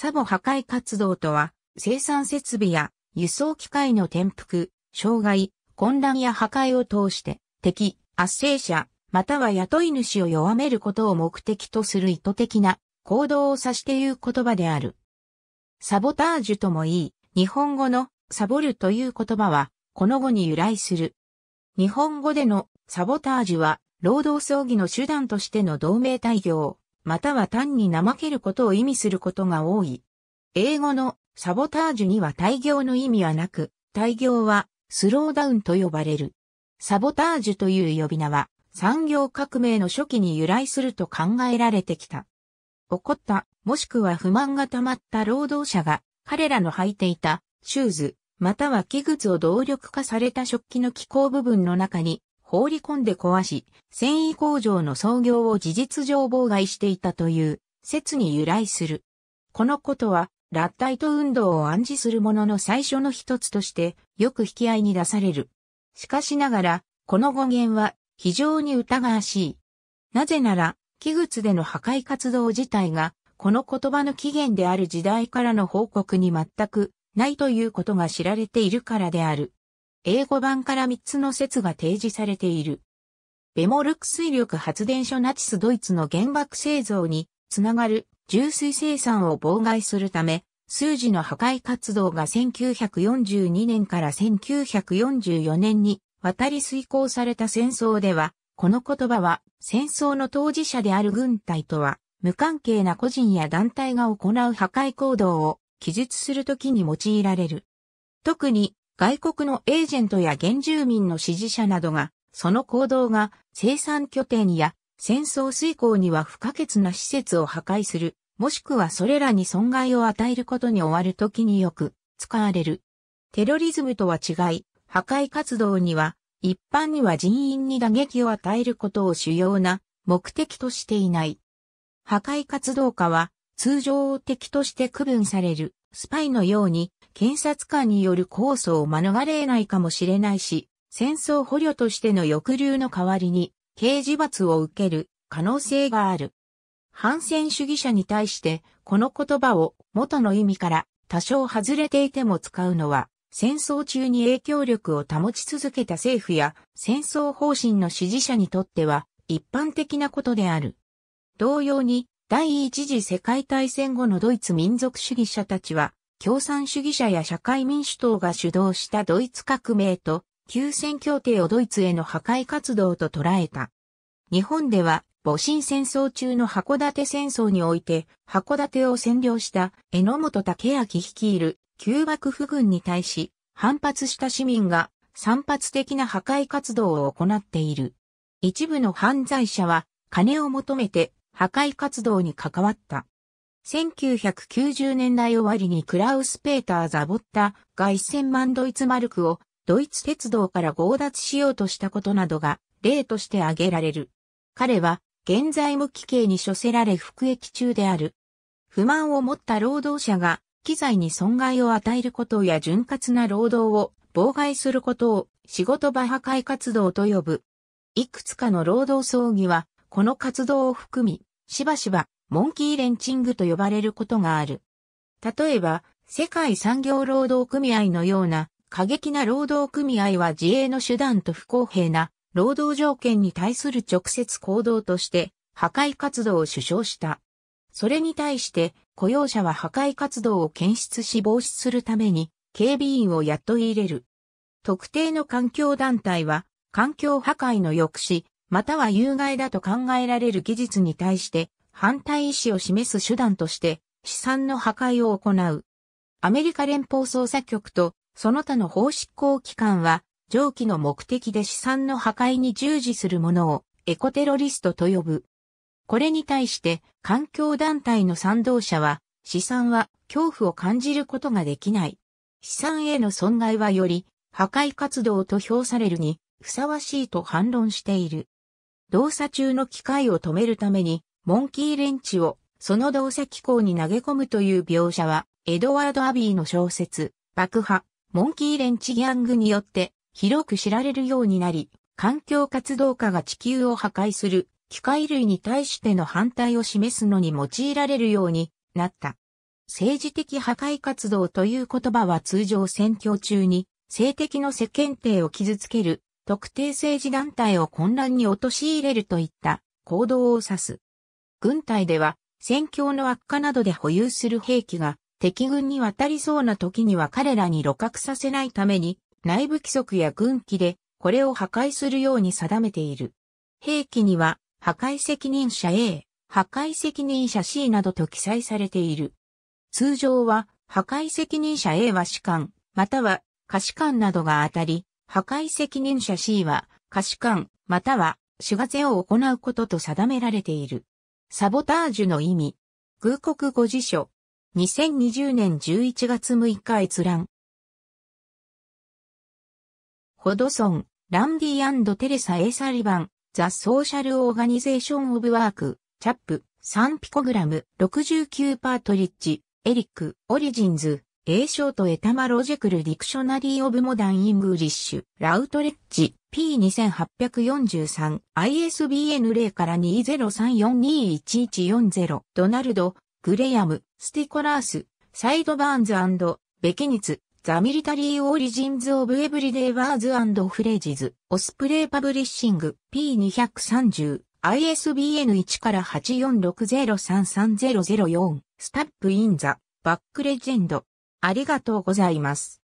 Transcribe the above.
サボ破壊活動とは、生産設備や輸送機械の転覆、障害、混乱や破壊を通して、敵、圧政者、または雇い主を弱めることを目的とする意図的な行動を指して言う言葉である。サボタージュとも言い、日本語のサボるという言葉は、この語に由来する。日本語でのサボタージュは、労働争議の手段としての同盟対応、または単に怠けることを意味することが多い。英語のサボタージュには大行の意味はなく、大行はスローダウンと呼ばれる。サボタージュという呼び名は産業革命の初期に由来すると考えられてきた。怒った、もしくは不満が溜まった労働者が彼らの履いていたシューズ、または器具を動力化された食器の機構部分の中に放り込んで壊し、繊維工場の操業を事実上妨害していたという説に由来する。このことは、ラッタイト運動を暗示するものの最初の一つとして、よく引き合いに出される。しかしながら、この語源は非常に疑わしい。なぜなら、器物での破壊活動自体が、この言葉の起源である時代からの報告に全くないということが知られているからである。英語版から3つの説が提示されている。ベモルク水力発電所ナチスドイツの原爆製造につながる重水生産を妨害するため、数字の破壊活動が1942年から1944年に渡り遂行された戦争では、この言葉は戦争の当事者である軍隊とは無関係な個人や団体が行う破壊行動を記述するときに用いられる。特に外国のエージェントや原住民の支持者などが、その行動が生産拠点や戦争遂行には不可欠な施設を破壊する、もしくはそれらに損害を与えることに終わる時によく使われる。テロリズムとは違い、破壊活動には、一般には人員に打撃を与えることを主要な目的としていない。破壊活動家は通常を敵として区分されるスパイのように検察官による控訴を免れないかもしれないし、戦争捕虜としての抑留の代わりに、刑事罰を受ける可能性がある。反戦主義者に対して、この言葉を元の意味から多少外れていても使うのは、戦争中に影響力を保ち続けた政府や戦争方針の支持者にとっては一般的なことである。同様に、第一次世界大戦後のドイツ民族主義者たちは、共産主義者や社会民主党が主導したドイツ革命と、休戦協定をドイツへの破壊活動と捉えた。日本では、戊辰戦争中の函館戦争において、函館を占領した榎本武明率いる旧幕府軍に対し、反発した市民が散発的な破壊活動を行っている。一部の犯罪者は金を求めて破壊活動に関わった。1990年代終わりにクラウス・ペーター・ザボッタが1000万ドイツマルクをドイツ鉄道から強奪しようとしたことなどが例として挙げられる。彼は現在無期刑に処せられ服役中である。不満を持った労働者が機材に損害を与えることや潤滑な労働を妨害することを仕事場破壊活動と呼ぶ。いくつかの労働葬儀はこの活動を含み、しばしばモンキーレンチングと呼ばれることがある。例えば、世界産業労働組合のような過激な労働組合は自衛の手段と不公平な労働条件に対する直接行動として破壊活動を主張した。それに対して雇用者は破壊活動を検出し防止するために警備員を雇い入れる。特定の環境団体は環境破壊の抑止、または有害だと考えられる技術に対して反対意思を示す手段として、資産の破壊を行う。アメリカ連邦捜査局とその他の法執行機関は、上記の目的で資産の破壊に従事する者をエコテロリストと呼ぶ。これに対して環境団体の賛同者は、資産は恐怖を感じることができない。資産への損害はより破壊活動と評されるにふさわしいと反論している。動作中の機械を止めるためにモンキーレンチをその動作機構に投げ込むという描写は、エドワード・アビーの小説、爆破、モンキーレンチギャングによって広く知られるようになり、環境活動家が地球を破壊する機械類に対しての反対を示すのに用いられるようになった。政治的破壊活動という言葉は通常選挙中に性的の世間体を傷つける特定政治団体を混乱に陥れるといった行動を指す。軍隊では戦況の悪化などで保有する兵器が敵軍に渡りそうな時には彼らに露覚させないために内部規則や軍規でこれを破壊するように定めている。兵器には破壊責任者 A、破壊責任者 C などと記載されている。通常は破壊責任者 A は士官、または可士官などが当たり、破壊責任者 C は可士官、または死がを行うことと定められている。サボタージュの意味。空国語辞書。2020年11月6日閲覧。ホドソン、ランディテレサ・エサリバン、ザ・ソーシャル・オーガニゼーション・オブ・ワーク、チャップ、サンピコグラム、69パートリッジ、エリック、オリジンズ、ーショート・エタマ・ロジェクル・ディクショナリー・オブ・モダン・イングリッシュ、ラウトレッジ、P2843、ISBN 0から2 0 3 4 2 1 1 4 0ドナルド、グレアム、スティコラース、サイドバーンズベケニツ、ザ・ミリタリー・オリジンズ・オブ・エブリデイ・ワーズ・フレージズ、オスプレイ・パブリッシング、P230、ISBN1 から8 4 6 0 3 3 0 0 4スタップ・イン・ザ・バック・レジェンド。ありがとうございます。